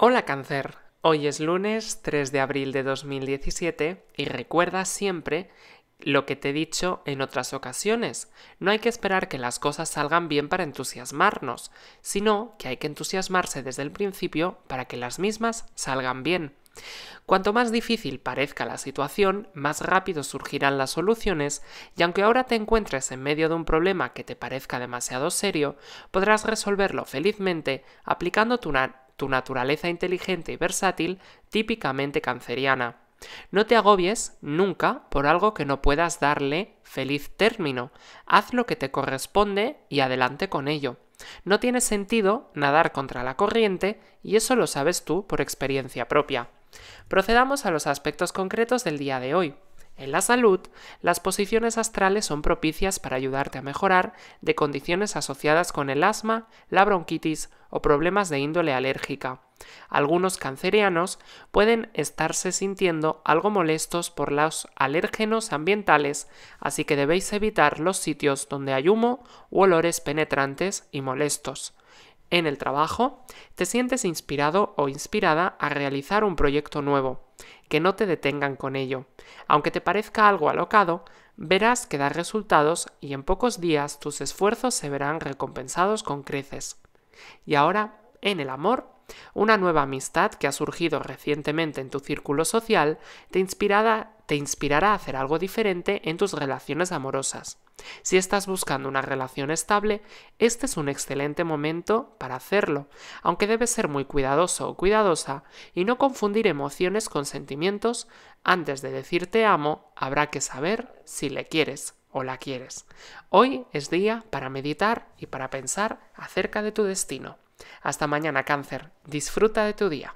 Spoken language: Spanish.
Hola cáncer, hoy es lunes 3 de abril de 2017 y recuerda siempre lo que te he dicho en otras ocasiones. No hay que esperar que las cosas salgan bien para entusiasmarnos, sino que hay que entusiasmarse desde el principio para que las mismas salgan bien. Cuanto más difícil parezca la situación, más rápido surgirán las soluciones y aunque ahora te encuentres en medio de un problema que te parezca demasiado serio, podrás resolverlo felizmente aplicando tu, tu naturaleza inteligente y versátil típicamente canceriana. No te agobies nunca por algo que no puedas darle feliz término. Haz lo que te corresponde y adelante con ello. No tiene sentido nadar contra la corriente y eso lo sabes tú por experiencia propia. Procedamos a los aspectos concretos del día de hoy. En la salud, las posiciones astrales son propicias para ayudarte a mejorar de condiciones asociadas con el asma, la bronquitis o problemas de índole alérgica. Algunos cancerianos pueden estarse sintiendo algo molestos por los alérgenos ambientales, así que debéis evitar los sitios donde hay humo o olores penetrantes y molestos. En el trabajo, te sientes inspirado o inspirada a realizar un proyecto nuevo. Que no te detengan con ello. Aunque te parezca algo alocado, verás que da resultados y en pocos días tus esfuerzos se verán recompensados con creces. Y ahora, en el amor, una nueva amistad que ha surgido recientemente en tu círculo social te, inspirará a hacer algo diferente en tus relaciones amorosas. Si estás buscando una relación estable, este es un excelente momento para hacerlo, aunque debes ser muy cuidadoso o cuidadosa y no confundir emociones con sentimientos. Antes de decir te amo, habrá que saber si le quieres o la quieres. Hoy es día para meditar y para pensar acerca de tu destino. Hasta mañana, cáncer. Disfruta de tu día.